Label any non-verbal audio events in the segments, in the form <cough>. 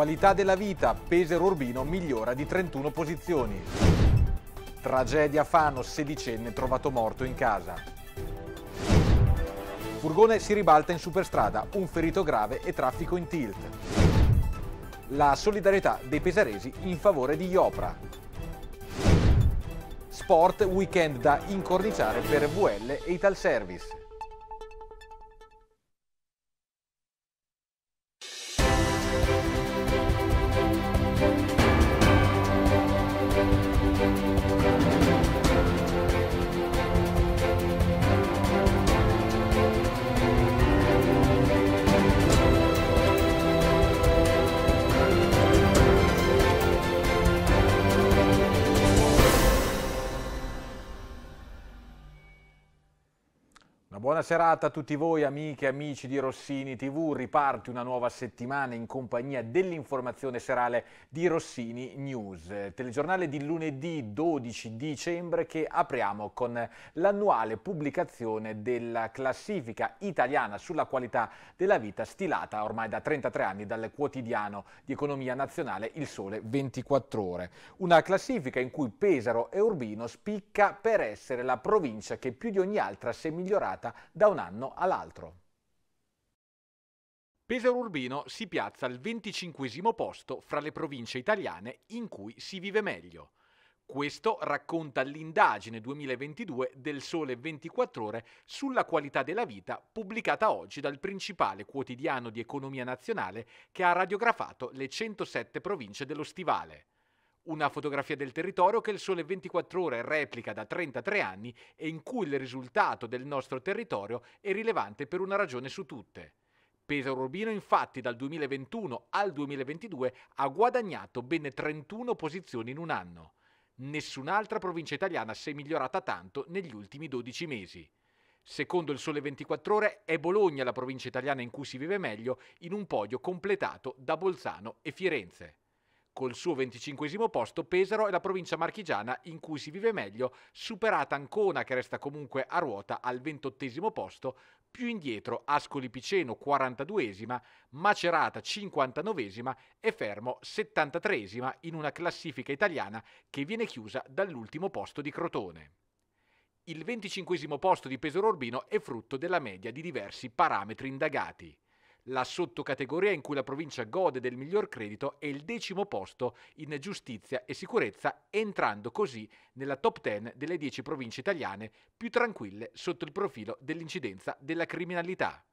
Qualità della vita, Pesero Urbino migliora di 31 posizioni. Tragedia Fano, sedicenne trovato morto in casa. Furgone si ribalta in superstrada, un ferito grave e traffico in tilt. La solidarietà dei pesaresi in favore di Iopra. Sport weekend da incorniciare per VL e Italservice. buona serata a tutti voi amiche e amici di Rossini TV. Riparte una nuova settimana in compagnia dell'informazione serale di Rossini News, telegiornale di lunedì 12 dicembre che apriamo con l'annuale pubblicazione della classifica italiana sulla qualità della vita stilata ormai da 33 anni dal quotidiano di economia nazionale Il Sole 24 Ore. Una classifica in cui Pesaro e Urbino spicca per essere la provincia che più di ogni altra si è migliorata da un anno all'altro. Pesaro Urbino si piazza al 25 posto fra le province italiane in cui si vive meglio. Questo racconta l'indagine 2022 del Sole 24 ore sulla qualità della vita pubblicata oggi dal principale quotidiano di economia nazionale che ha radiografato le 107 province dello Stivale. Una fotografia del territorio che il Sole 24 Ore replica da 33 anni e in cui il risultato del nostro territorio è rilevante per una ragione su tutte. Pesaro Urbino infatti dal 2021 al 2022 ha guadagnato ben 31 posizioni in un anno. Nessun'altra provincia italiana si è migliorata tanto negli ultimi 12 mesi. Secondo il Sole 24 Ore è Bologna la provincia italiana in cui si vive meglio, in un podio completato da Bolzano e Firenze col suo 25 posto Pesaro è la provincia marchigiana in cui si vive meglio, superata Ancona che resta comunque a ruota al 28 posto, più indietro Ascoli Piceno 42esima, Macerata 59esima e Fermo 73esima in una classifica italiana che viene chiusa dall'ultimo posto di Crotone. Il 25 posto di Pesaro Urbino è frutto della media di diversi parametri indagati la sottocategoria in cui la provincia gode del miglior credito è il decimo posto in giustizia e sicurezza, entrando così nella top 10 delle 10 province italiane più tranquille sotto il profilo dell'incidenza della criminalità.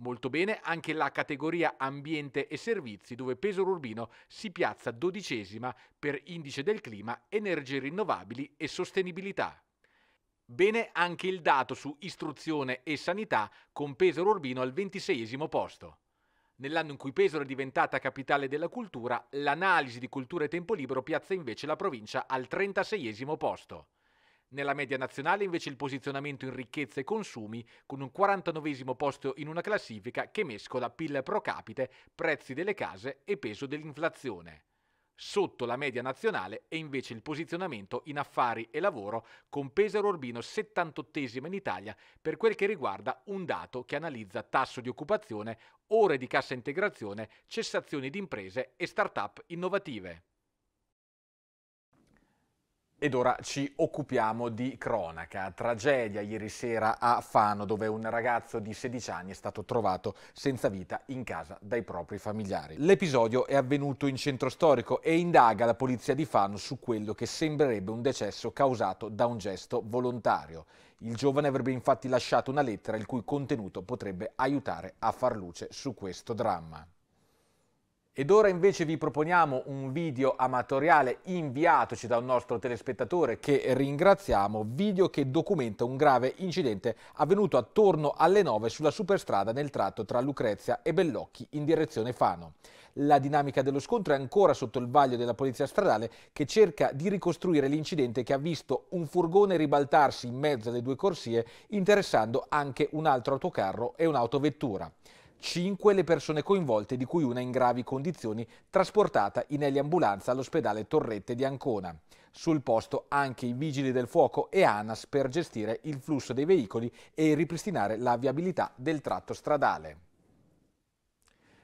Molto bene anche la categoria ambiente e servizi dove Pesaro Urbino si piazza dodicesima per indice del clima, energie rinnovabili e sostenibilità. Bene anche il dato su istruzione e sanità, con Pesaro Urbino al 26 posto. Nell'anno in cui Pesaro è diventata capitale della cultura, l'analisi di cultura e tempo libero piazza invece la provincia al 36 posto. Nella media nazionale invece il posizionamento in ricchezza e consumi, con un 49 posto in una classifica che mescola PIL pro capite, prezzi delle case e peso dell'inflazione sotto la media nazionale e invece il posizionamento in affari e lavoro con Pesaro Urbino 78 in Italia per quel che riguarda un dato che analizza tasso di occupazione, ore di cassa integrazione, cessazioni di imprese e start-up innovative. Ed ora ci occupiamo di cronaca. Tragedia ieri sera a Fano dove un ragazzo di 16 anni è stato trovato senza vita in casa dai propri familiari. L'episodio è avvenuto in centro storico e indaga la polizia di Fano su quello che sembrerebbe un decesso causato da un gesto volontario. Il giovane avrebbe infatti lasciato una lettera il cui contenuto potrebbe aiutare a far luce su questo dramma. Ed ora invece vi proponiamo un video amatoriale inviatoci da un nostro telespettatore che ringraziamo, video che documenta un grave incidente avvenuto attorno alle 9 sulla superstrada nel tratto tra Lucrezia e Bellocchi in direzione Fano. La dinamica dello scontro è ancora sotto il vaglio della polizia stradale che cerca di ricostruire l'incidente che ha visto un furgone ribaltarsi in mezzo alle due corsie interessando anche un altro autocarro e un'autovettura. 5 le persone coinvolte, di cui una in gravi condizioni, trasportata in eliambulanza all'ospedale Torrette di Ancona. Sul posto anche i vigili del fuoco e ANAS per gestire il flusso dei veicoli e ripristinare la viabilità del tratto stradale.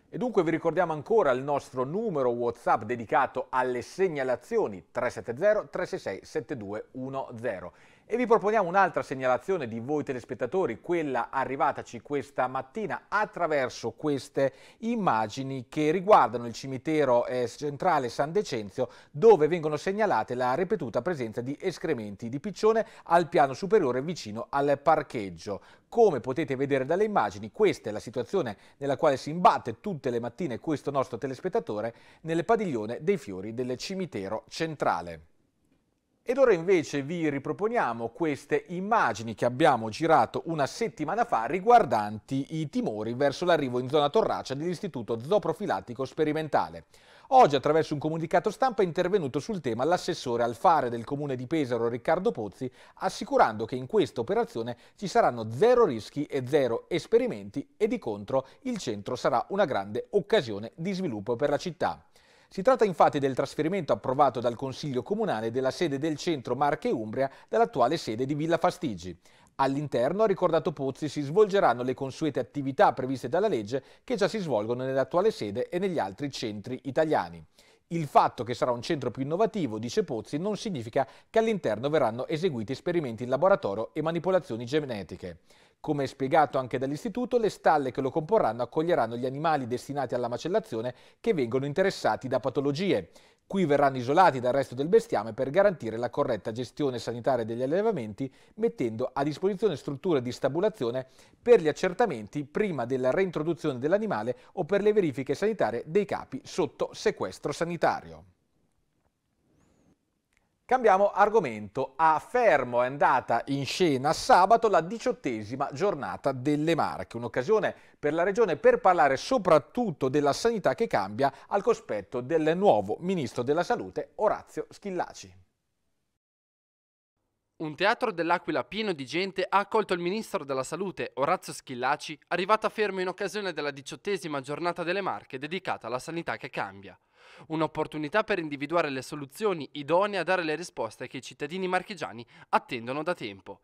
E dunque vi ricordiamo ancora il nostro numero WhatsApp dedicato alle segnalazioni 370 366 7210. E vi proponiamo un'altra segnalazione di voi telespettatori, quella arrivataci questa mattina attraverso queste immagini che riguardano il cimitero eh, centrale San Decenzio dove vengono segnalate la ripetuta presenza di escrementi di piccione al piano superiore vicino al parcheggio. Come potete vedere dalle immagini questa è la situazione nella quale si imbatte tutte le mattine questo nostro telespettatore nel padiglione dei fiori del cimitero centrale. Ed ora invece vi riproponiamo queste immagini che abbiamo girato una settimana fa riguardanti i timori verso l'arrivo in zona Torraccia dell'Istituto Zooprofilattico Sperimentale. Oggi attraverso un comunicato stampa è intervenuto sul tema l'assessore al fare del comune di Pesaro Riccardo Pozzi assicurando che in questa operazione ci saranno zero rischi e zero esperimenti e di contro il centro sarà una grande occasione di sviluppo per la città. Si tratta infatti del trasferimento approvato dal Consiglio Comunale della sede del centro Marche Umbria dall'attuale sede di Villa Fastigi. All'interno, ha ricordato Pozzi, si svolgeranno le consuete attività previste dalla legge che già si svolgono nell'attuale sede e negli altri centri italiani. Il fatto che sarà un centro più innovativo, dice Pozzi, non significa che all'interno verranno eseguiti esperimenti in laboratorio e manipolazioni genetiche. Come spiegato anche dall'istituto, le stalle che lo comporranno accoglieranno gli animali destinati alla macellazione che vengono interessati da patologie. Qui verranno isolati dal resto del bestiame per garantire la corretta gestione sanitaria degli allevamenti, mettendo a disposizione strutture di stabulazione per gli accertamenti prima della reintroduzione dell'animale o per le verifiche sanitarie dei capi sotto sequestro sanitario. Cambiamo argomento. A Fermo è andata in scena sabato la diciottesima giornata delle Marche, un'occasione per la Regione per parlare soprattutto della sanità che cambia al cospetto del nuovo Ministro della Salute Orazio Schillaci. Un teatro dell'Aquila pieno di gente ha accolto il Ministro della Salute Orazio Schillaci, arrivato a Fermo in occasione della diciottesima giornata delle Marche dedicata alla sanità che cambia un'opportunità per individuare le soluzioni idonee a dare le risposte che i cittadini marchigiani attendono da tempo.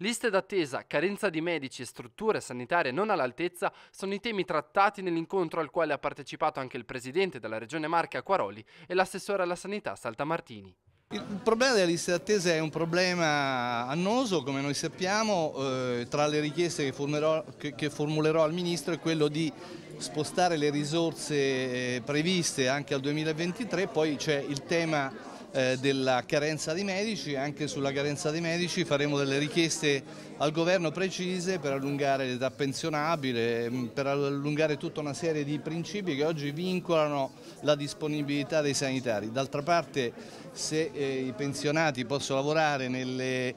Liste d'attesa, carenza di medici e strutture sanitarie non all'altezza sono i temi trattati nell'incontro al quale ha partecipato anche il presidente della Regione Marca Quaroli e l'assessore alla sanità Saltamartini. Il problema delle liste d'attesa è un problema annoso, come noi sappiamo, eh, tra le richieste che formulerò, che, che formulerò al Ministro è quello di spostare le risorse eh, previste anche al 2023, poi c'è il tema eh, della carenza di medici, anche sulla carenza di medici faremo delle richieste al governo precise per allungare l'età pensionabile, mm, per allungare tutta una serie di principi che oggi vincolano la disponibilità dei sanitari. D'altra parte se eh, i pensionati possono lavorare nelle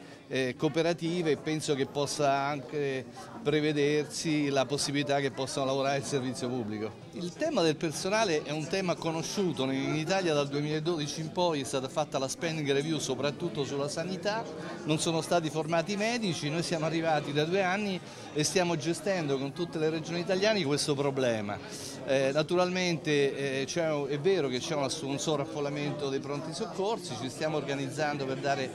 cooperative penso che possa anche prevedersi la possibilità che possano lavorare il servizio pubblico. Il tema del personale è un tema conosciuto, in Italia dal 2012 in poi è stata fatta la spending review soprattutto sulla sanità, non sono stati formati i medici, noi siamo arrivati da due anni e stiamo gestendo con tutte le regioni italiane questo problema. Eh, naturalmente eh, è vero che c'è un sovraffollamento dei pronti soccorsi, ci stiamo organizzando per dare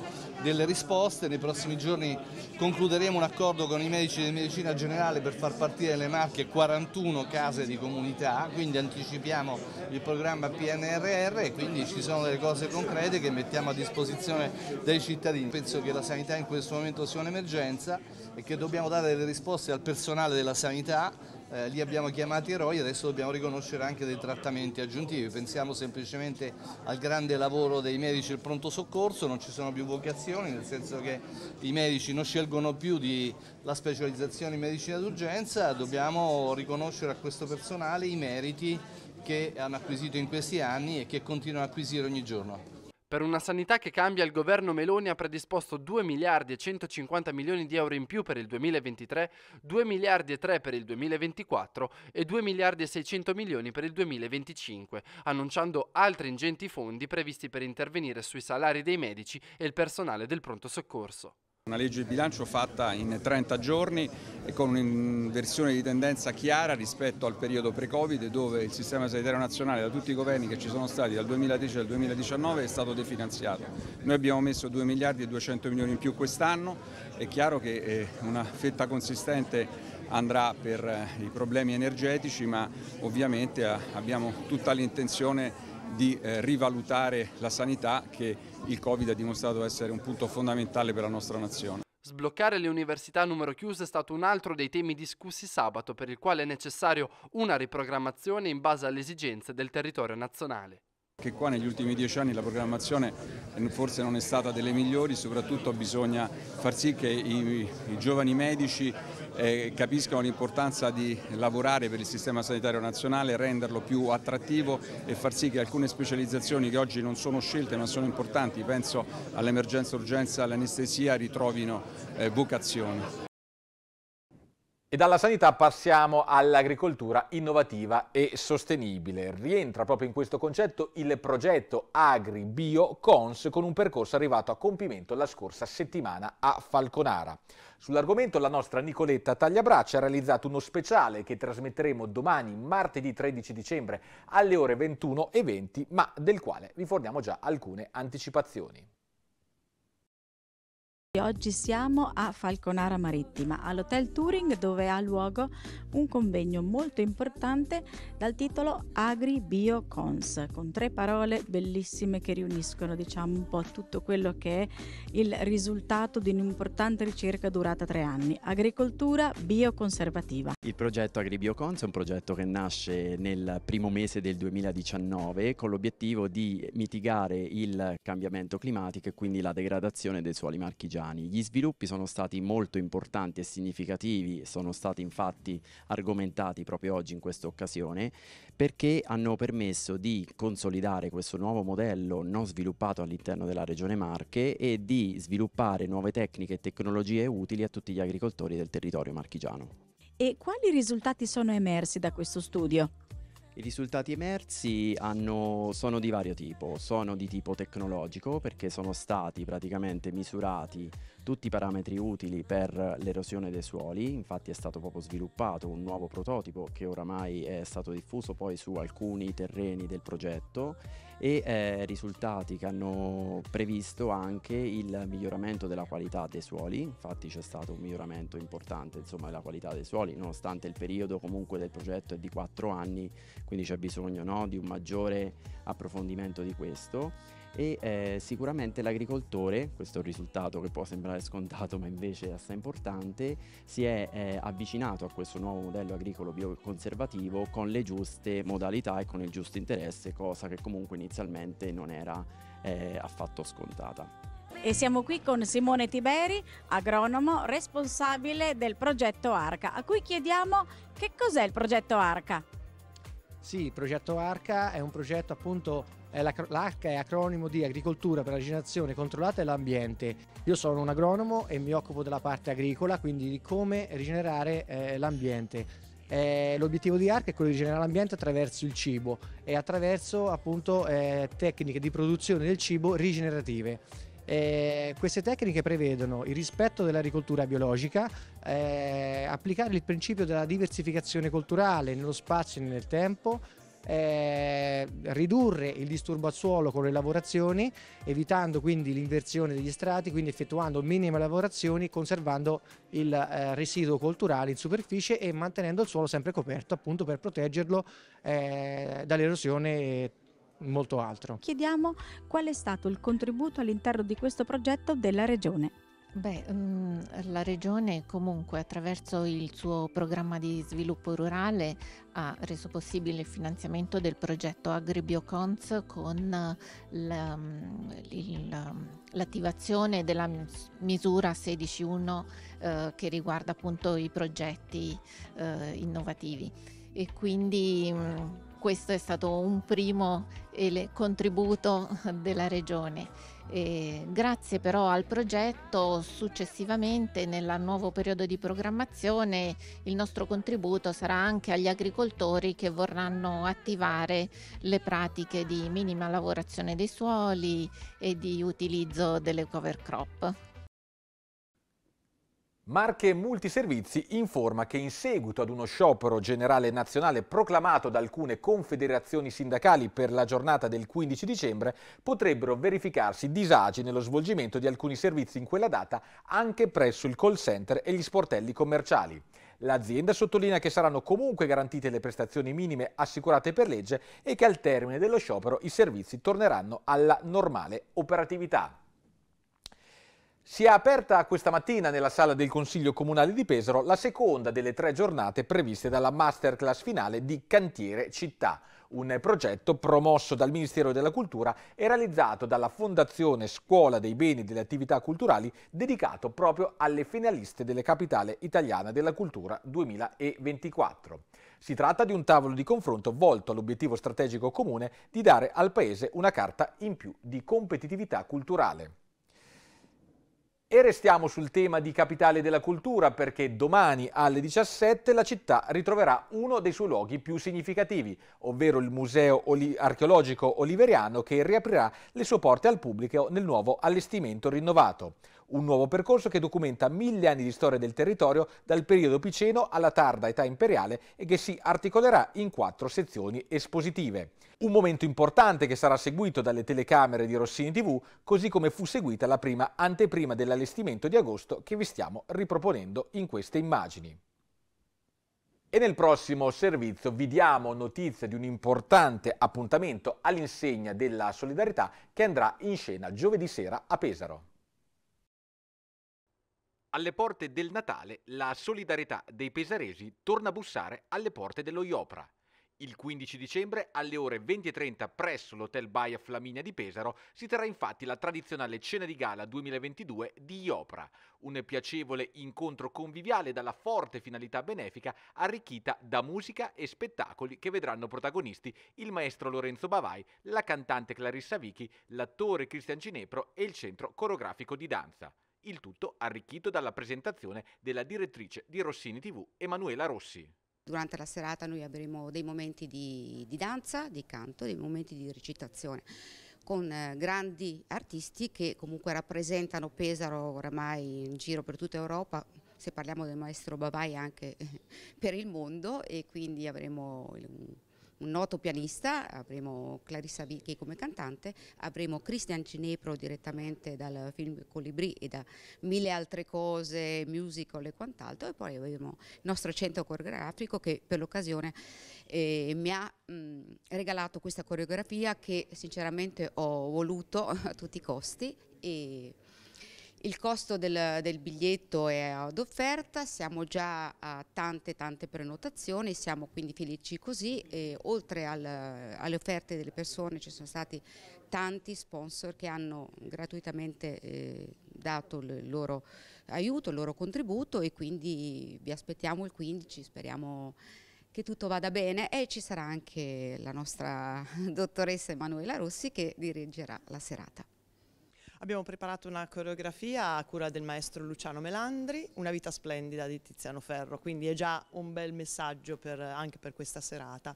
delle risposte. Nei prossimi giorni concluderemo un accordo con i medici di medicina generale per far partire le marche 41 case di comunità, quindi anticipiamo il programma PNRR e quindi ci sono delle cose concrete che mettiamo a disposizione dei cittadini. Penso che la sanità in questo momento sia un'emergenza e che dobbiamo dare delle risposte al personale della sanità eh, li abbiamo chiamati eroi, adesso dobbiamo riconoscere anche dei trattamenti aggiuntivi, pensiamo semplicemente al grande lavoro dei medici del pronto soccorso, non ci sono più vocazioni, nel senso che i medici non scelgono più di la specializzazione in medicina d'urgenza, dobbiamo riconoscere a questo personale i meriti che hanno acquisito in questi anni e che continuano ad acquisire ogni giorno. Per una sanità che cambia il governo Meloni ha predisposto 2 miliardi e 150 milioni di euro in più per il 2023, 2 miliardi e 3 per il 2024 e 2 miliardi e 600 milioni per il 2025, annunciando altri ingenti fondi previsti per intervenire sui salari dei medici e il personale del pronto soccorso. Una legge di bilancio fatta in 30 giorni e con un'inversione di tendenza chiara rispetto al periodo pre-Covid dove il sistema sanitario nazionale da tutti i governi che ci sono stati dal 2010 al 2019 è stato definanziato. Noi abbiamo messo 2 miliardi e 200 milioni in più quest'anno, è chiaro che eh, una fetta consistente andrà per eh, i problemi energetici ma ovviamente eh, abbiamo tutta l'intenzione di eh, rivalutare la sanità che il Covid ha dimostrato essere un punto fondamentale per la nostra nazione. Sbloccare le università a numero chiuso è stato un altro dei temi discussi sabato per il quale è necessario una riprogrammazione in base alle esigenze del territorio nazionale. Che qua negli ultimi dieci anni la programmazione forse non è stata delle migliori, soprattutto bisogna far sì che i, i giovani medici eh, capiscano l'importanza di lavorare per il sistema sanitario nazionale, renderlo più attrattivo e far sì che alcune specializzazioni che oggi non sono scelte ma sono importanti, penso all'emergenza urgenza, all'anestesia, ritrovino eh, vocazione. E dalla sanità passiamo all'agricoltura innovativa e sostenibile. Rientra proprio in questo concetto il progetto Agri-Bio Cons con un percorso arrivato a compimento la scorsa settimana a Falconara. Sull'argomento la nostra Nicoletta Tagliabraccia ha realizzato uno speciale che trasmetteremo domani, martedì 13 dicembre alle ore 21.20, ma del quale vi forniamo già alcune anticipazioni. Oggi siamo a Falconara Marittima, all'Hotel Touring dove ha luogo un convegno molto importante dal titolo Agri Bio Cons, con tre parole bellissime che riuniscono diciamo un po' tutto quello che è il risultato di un'importante ricerca durata tre anni, agricoltura bioconservativa. Il progetto Agri Bio Cons è un progetto che nasce nel primo mese del 2019 con l'obiettivo di mitigare il cambiamento climatico e quindi la degradazione dei suoli marchigiani italiani. Gli sviluppi sono stati molto importanti e significativi, sono stati infatti argomentati proprio oggi in questa occasione, perché hanno permesso di consolidare questo nuovo modello non sviluppato all'interno della Regione Marche e di sviluppare nuove tecniche e tecnologie utili a tutti gli agricoltori del territorio marchigiano. E quali risultati sono emersi da questo studio? I risultati emersi hanno, sono di vario tipo, sono di tipo tecnologico perché sono stati praticamente misurati tutti i parametri utili per l'erosione dei suoli, infatti è stato proprio sviluppato un nuovo prototipo che oramai è stato diffuso poi su alcuni terreni del progetto e eh, risultati che hanno previsto anche il miglioramento della qualità dei suoli, infatti c'è stato un miglioramento importante insomma, della qualità dei suoli, nonostante il periodo comunque del progetto è di 4 anni, quindi c'è bisogno no, di un maggiore approfondimento di questo e eh, sicuramente l'agricoltore, questo è un risultato che può sembrare scontato ma invece è assai importante, si è eh, avvicinato a questo nuovo modello agricolo bioconservativo con le giuste modalità e con il giusto interesse, cosa che comunque inizialmente non era eh, affatto scontata. E siamo qui con Simone Tiberi, agronomo responsabile del progetto ARCA, a cui chiediamo che cos'è il progetto ARCA. Sì, il progetto ARCA è un progetto appunto l'H è acronimo di agricoltura per la rigenerazione controllata e l'ambiente. Io sono un agronomo e mi occupo della parte agricola, quindi di come rigenerare eh, l'ambiente. Eh, l'obiettivo di ARC è quello di generare l'ambiente attraverso il cibo e attraverso appunto eh, tecniche di produzione del cibo rigenerative. Eh, queste tecniche prevedono il rispetto dell'agricoltura biologica, eh, applicare il principio della diversificazione culturale nello spazio e nel tempo, eh, ridurre il disturbo al suolo con le lavorazioni, evitando quindi l'inversione degli strati, quindi effettuando minime lavorazioni, conservando il eh, residuo culturale in superficie e mantenendo il suolo sempre coperto appunto per proteggerlo eh, dall'erosione molto altro. Chiediamo qual è stato il contributo all'interno di questo progetto della Regione. Beh, mm, la Regione comunque attraverso il suo programma di sviluppo rurale ha reso possibile il finanziamento del progetto AgriBioCons con mm, la, mm, il, l'attivazione della misura 16.1 eh, che riguarda appunto i progetti eh, innovativi e quindi mh, questo è stato un primo ele- contributo della Regione. E grazie però al progetto successivamente nel nuovo periodo di programmazione il nostro contributo sarà anche agli agricoltori che vorranno attivare le pratiche di minima lavorazione dei suoli e di utilizzo delle cover crop. Marche Multiservizi informa che in seguito ad uno sciopero generale nazionale proclamato da alcune confederazioni sindacali per la giornata del 15 dicembre potrebbero verificarsi disagi nello svolgimento di alcuni servizi in quella data anche presso il call center e gli sportelli commerciali. L'azienda sottolinea che saranno comunque garantite le prestazioni minime assicurate per legge e che al termine dello sciopero i servizi torneranno alla normale operatività. Si è aperta questa mattina nella sala del Consiglio Comunale di Pesaro la seconda delle tre giornate previste dalla masterclass finale di Cantiere Città, un progetto promosso dal Ministero della Cultura e realizzato dalla Fondazione Scuola dei Beni e delle Attività Culturali dedicato proprio alle finaliste delle Capitale Italiana della Cultura 2024. Si tratta di un tavolo di confronto volto all'obiettivo strategico comune di dare al Paese una carta in più di competitività culturale. E restiamo sul tema di capitale della cultura perché domani alle 17 la città ritroverà uno dei suoi luoghi più significativi, ovvero il Museo Archeologico Oliveriano che riaprirà le sue porte al pubblico nel nuovo allestimento rinnovato. Un nuovo percorso che documenta mille anni di storia del territorio dal periodo piceno alla tarda età imperiale e che si articolerà in quattro sezioni espositive. Un momento importante che sarà seguito dalle telecamere di Rossini TV, così come fu seguita la prima anteprima dell'allestimento di agosto che vi stiamo riproponendo in queste immagini. E nel prossimo servizio vi diamo notizia di un importante appuntamento all'insegna della solidarietà che andrà in scena giovedì sera a Pesaro. Alle porte del Natale la solidarietà dei pesaresi torna a bussare alle porte dello Iopra. Il 15 dicembre alle ore 20.30 presso l'Hotel Baia Flaminia di Pesaro si terrà infatti la tradizionale cena di gala 2022 di Iopra, un piacevole incontro conviviale dalla forte finalità benefica arricchita da musica e spettacoli che vedranno protagonisti il maestro Lorenzo Bavai, la cantante Clarissa Vichi, l'attore Cristian Ginepro e il centro coreografico di danza il tutto arricchito dalla presentazione della direttrice di Rossini TV, Emanuela Rossi. Durante la serata noi avremo dei momenti di, di danza, di canto, dei momenti di recitazione con eh, grandi artisti che comunque rappresentano Pesaro oramai in giro per tutta Europa, se parliamo del maestro Babai anche <laughs> per il mondo e quindi avremo un noto pianista, avremo Clarissa Vichi come cantante, avremo Christian Cinepro direttamente dal film Colibri e da mille altre cose, musical e quant'altro e poi avremo il nostro centro coreografico che per l'occasione eh, mi ha mh, mm, regalato questa coreografia che sinceramente ho voluto a tutti i costi e il costo del, del, biglietto è ad offerta, siamo già a tante tante prenotazioni, siamo quindi felici così e oltre al, alle offerte delle persone ci sono stati tanti sponsor che hanno gratuitamente eh, dato il loro aiuto, il loro contributo e quindi vi aspettiamo il 15, speriamo che tutto vada bene e ci sarà anche la nostra <laughs> dottoressa Emanuela Rossi che dirigerà la serata. Abbiamo preparato una coreografia a cura del maestro Luciano Melandri, Una vita splendida di Tiziano Ferro, quindi è già un bel messaggio per, anche per questa serata.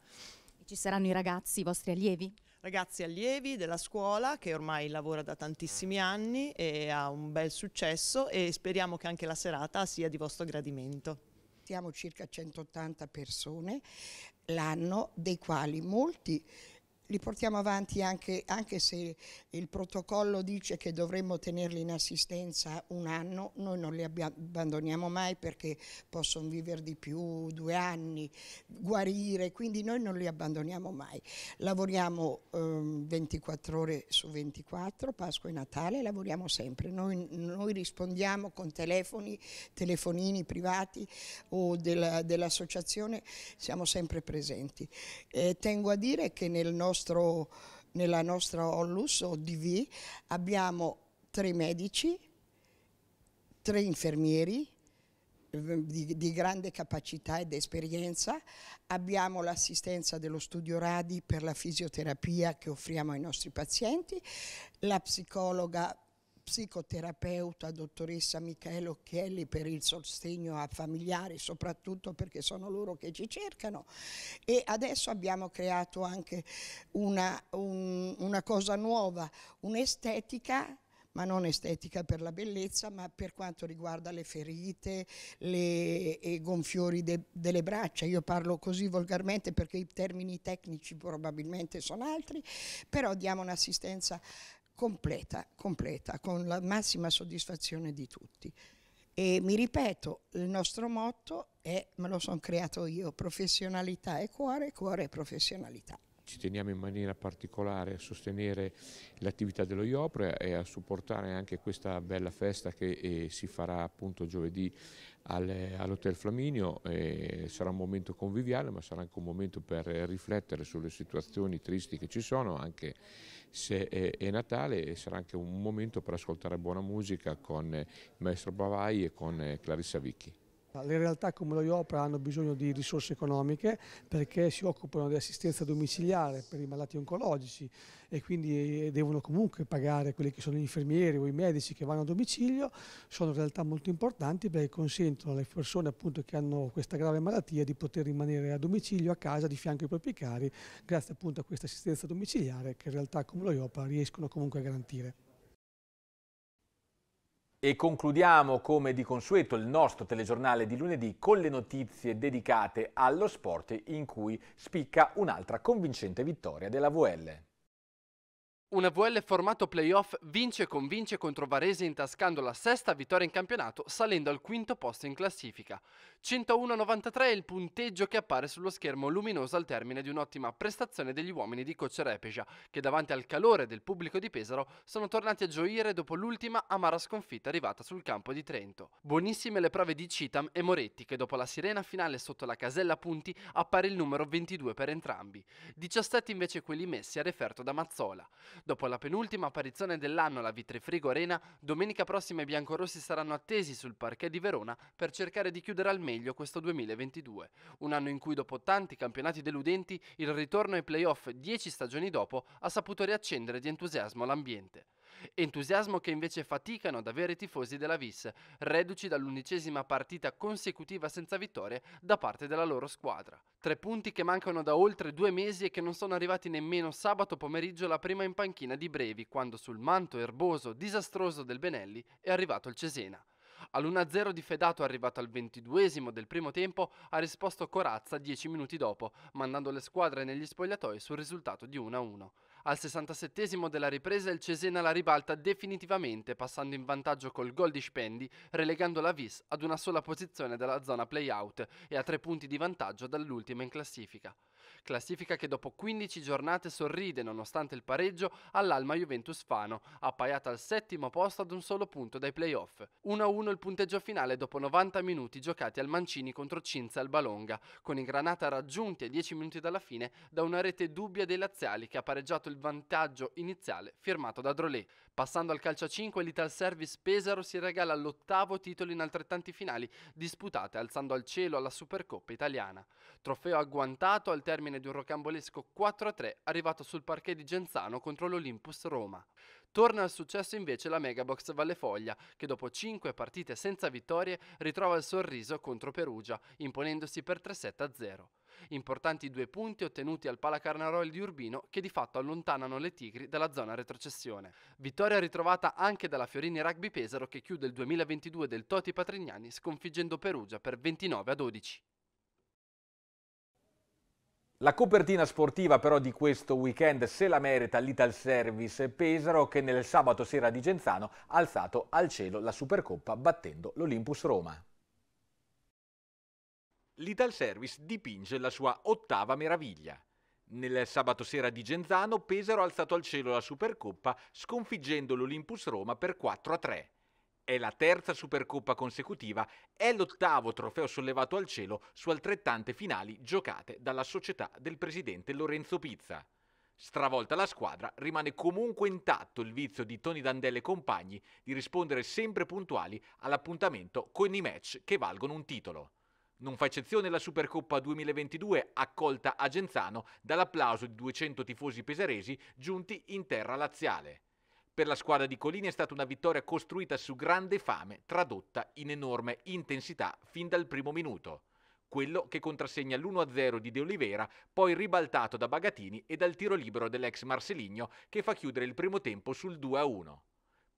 E ci saranno i ragazzi, i vostri allievi? Ragazzi allievi della scuola che ormai lavora da tantissimi anni e ha un bel successo e speriamo che anche la serata sia di vostro gradimento siamo circa 180 persone l'anno, dei quali molti li portiamo avanti anche, anche, se il protocollo dice che dovremmo tenerli in assistenza un anno, noi non li abbandoniamo mai perché possono vivere di più due anni, guarire, quindi noi non li abbandoniamo mai. Lavoriamo ehm, 24 ore su 24, Pasqua e Natale, lavoriamo sempre, noi, noi rispondiamo con telefoni, telefonini privati o dell'associazione, siamo sempre presenti. Eh, tengo a dire che nel nostro nostro, nella nostra Onlus o DV abbiamo tre medici, tre infermieri ehm, di, di grande capacità ed esperienza, abbiamo l'assistenza dello studio Radi per la fisioterapia che offriamo ai nostri pazienti, la psicologa psicoterapeuta dottoressa Michela Occhielli per il sostegno a familiari, soprattutto perché sono loro che ci cercano e adesso abbiamo creato anche una, un, una cosa nuova, un'estetica ma non estetica per la bellezza, ma per quanto riguarda le ferite, le gonfiori de, delle braccia. Io parlo così volgarmente perché i termini tecnici probabilmente sono altri, però diamo un'assistenza completa, completa, con la massima soddisfazione di tutti. E mi ripeto, il nostro motto è, me lo sono creato io, professionalità e cuore, cuore e professionalità. Ci teniamo in maniera particolare a sostenere l'attività dello IOPRE e a supportare anche questa bella festa che eh, si farà appunto giovedì all'Hotel Flaminio sarà un momento conviviale ma sarà anche un momento per riflettere sulle situazioni tristi che ci sono anche se è, è Natale e sarà anche un momento per ascoltare buona musica con eh, il maestro Bavai e con eh, Clarissa Vicchi. Le realtà come lo IOPRA hanno bisogno di risorse economiche perché si occupano di assistenza domiciliare per i malati oncologici e quindi eh, devono comunque pagare quelli che sono gli infermieri o i medici che vanno a domicilio, sono realtà molto importanti perché consentono alle persone appunto che hanno questa grave malattia di poter rimanere a domicilio, a casa, di fianco ai propri cari, grazie appunto a questa assistenza domiciliare che realtà come lo IOPRA riescono comunque a garantire. E concludiamo come di consueto il nostro telegiornale di lunedì con le notizie dedicate allo sport in cui spicca un'altra convincente vittoria della VL. Una VL formato playoff vince e convince contro Varese intascando la sesta vittoria in campionato salendo al quinto posto in classifica. 101-93 è il punteggio che appare sullo schermo luminoso al termine di un'ottima prestazione degli uomini di Coach Repeja che davanti al calore del pubblico di Pesaro sono tornati a gioire dopo l'ultima amara sconfitta arrivata sul campo di Trento. Buonissime le prove di Citam e Moretti che dopo la sirena finale sotto la casella punti appare il numero 22 per entrambi. 17 invece quelli messi a referto da Mazzola. Dopo la penultima apparizione dell'anno alla Vitrifrigo Arena, domenica prossima i biancorossi saranno attesi sul parquet di Verona per cercare di chiudere al meglio questo 2022. Un anno in cui dopo tanti campionati deludenti, il ritorno ai playoff dieci stagioni dopo ha saputo riaccendere di entusiasmo l'ambiente. Entusiasmo che invece faticano ad avere i tifosi della Vis, reduci dall'undicesima partita consecutiva senza vittorie da parte della loro squadra. Tre punti che mancano da oltre due mesi e che non sono arrivati nemmeno sabato pomeriggio la prima in panchina di Brevi, quando sul manto erboso, disastroso del Benelli è arrivato il Cesena. All'1-0 di Fedato arrivato al ventiduesimo del primo tempo ha risposto Corazza dieci minuti dopo, mandando le squadre negli spogliatoi sul risultato di 1-1. Al 67 della ripresa il Cesena la ribalta definitivamente passando in vantaggio col gol di Spendi relegando la Vis ad una sola posizione dalla zona play-out e a tre punti di vantaggio dall'ultima in classifica. Classifica che dopo 15 giornate sorride, nonostante il pareggio, all'Alma Juventus Fano, appaiata al settimo posto ad un solo punto dai playoff. 1-1 il punteggio finale dopo 90 minuti giocati al Mancini contro Cinza al Balonga, con i Granata raggiunti a 10 minuti dalla fine da una rete dubbia dei laziali che ha pareggiato il vantaggio iniziale firmato da Drolet. Passando al calcio a 5, l'Ital Service Pesaro si regala l'ottavo titolo in altrettanti finali disputate, alzando al cielo alla Supercoppa italiana. Trofeo agguantato al termine termine di un rocambolesco 4-3 arrivato sul parquet di Genzano contro l'Olympus Roma. Torna al successo invece la Megabox Vallefoglia, che dopo 5 partite senza vittorie ritrova il sorriso contro Perugia, imponendosi per 3-7-0. Importanti due punti ottenuti al Palacarnaroli di Urbino che di fatto allontanano le Tigri dalla zona retrocessione. Vittoria ritrovata anche dalla Fiorini Rugby Pesaro che chiude il 2022 del Toti Patrignani sconfiggendo Perugia per 29 12. La copertina sportiva però di questo weekend se la merita l'Ital Service Pesaro che nel sabato sera di Genzano ha alzato al cielo la Supercoppa battendo l'Olympus Roma. L'Ital Service dipinge la sua ottava meraviglia. Nel sabato sera di Genzano Pesaro ha alzato al cielo la Supercoppa sconfiggendo l'Olympus Roma per 4 3. È la terza Supercoppa consecutiva, è l'ottavo trofeo sollevato al cielo su altrettante finali giocate dalla società del presidente Lorenzo Pizza. Stravolta la squadra, rimane comunque intatto il vizio di Tony Dandelle e compagni di rispondere sempre puntuali all'appuntamento con i match che valgono un titolo. Non fa eccezione la Supercoppa 2022 accolta a Genzano dall'applauso di 200 tifosi pesaresi giunti in terra laziale. Per la squadra di Colini è stata una vittoria costruita su grande fame, tradotta in enorme intensità fin dal primo minuto. Quello che contrassegna l'1-0 di De Oliveira, poi ribaltato da Bagatini e dal tiro libero dell'ex Marseligno che fa chiudere il primo tempo sul 2-1.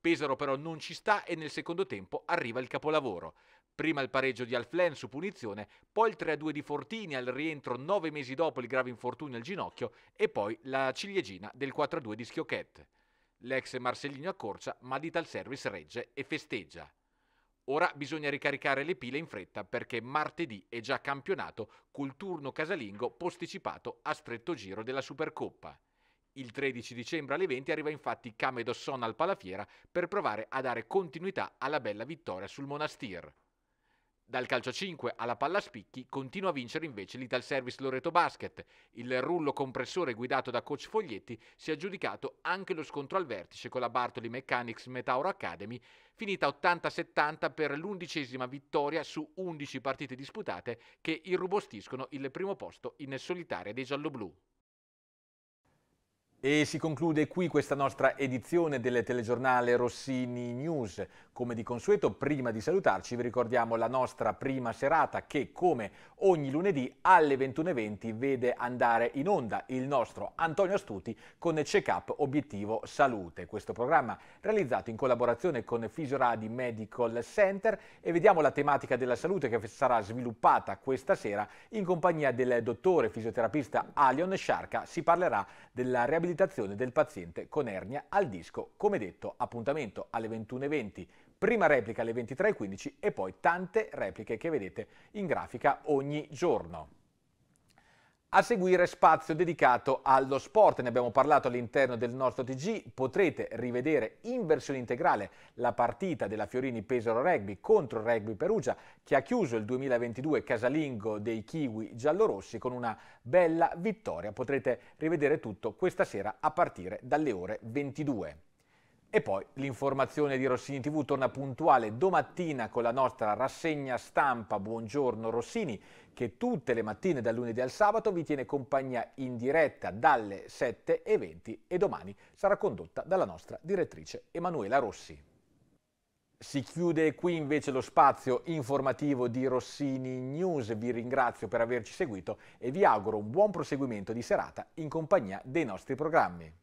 Pesaro però non ci sta e nel secondo tempo arriva il capolavoro. Prima il pareggio di Alflen su punizione, poi il 3-2 di Fortini al rientro nove mesi dopo il grave infortunio al ginocchio e poi la ciliegina del 4-2 di Schiocchet. L'ex Marcellino accorcia, ma Dital Service regge e festeggia. Ora bisogna ricaricare le pile in fretta perché martedì è già campionato col turno casalingo posticipato a stretto giro della Supercoppa. Il 13 dicembre alle 20 arriva infatti Camedosson al Palafiera per provare a dare continuità alla bella vittoria sul Monastir. Dal calcio 5 alla palla spicchi continua a vincere invece l'Ital Service Loreto Basket. Il rullo compressore guidato da coach Foglietti si è aggiudicato anche lo scontro al vertice con la Bartoli Mechanics Metauro Academy, finita 80-70 per l'undicesima vittoria su 11 partite disputate che irrobostiscono il primo posto in solitaria dei gialloblu. E si conclude qui questa nostra edizione del telegiornale Rossini News. Come di consueto, prima di salutarci, vi ricordiamo la nostra prima serata che, come ogni lunedì alle 21.20, vede andare in onda il nostro Antonio Astuti con Check-up Obiettivo Salute. Questo programma realizzato in collaborazione con Fisioradi Medical Center e vediamo la tematica della salute che sarà sviluppata questa sera in compagnia del dottore fisioterapista Alion Sciarca. Si parlerà della riabilitazione riabilitazione del paziente con ernia al disco, come detto, appuntamento alle 21.20, prima replica alle 23.15 e poi tante repliche che vedete in grafica ogni giorno. A seguire spazio dedicato allo sport, ne abbiamo parlato all'interno del nostro TG, potrete rivedere in versione integrale la partita della Fiorini Pesaro Rugby contro il Rugby Perugia che ha chiuso il 2022 casalingo dei Kiwi giallorossi con una bella vittoria. Potrete rivedere tutto questa sera a partire dalle ore 22. E poi l'informazione di Rossini TV torna puntuale domattina con la nostra rassegna stampa Buongiorno Rossini che tutte le mattine dal lunedì al sabato vi tiene compagnia in diretta dalle 7.20 e domani sarà condotta dalla nostra direttrice Emanuela Rossi. Si chiude qui invece lo spazio informativo di Rossini News. Vi ringrazio per averci seguito e vi auguro un buon proseguimento di serata in compagnia dei nostri programmi.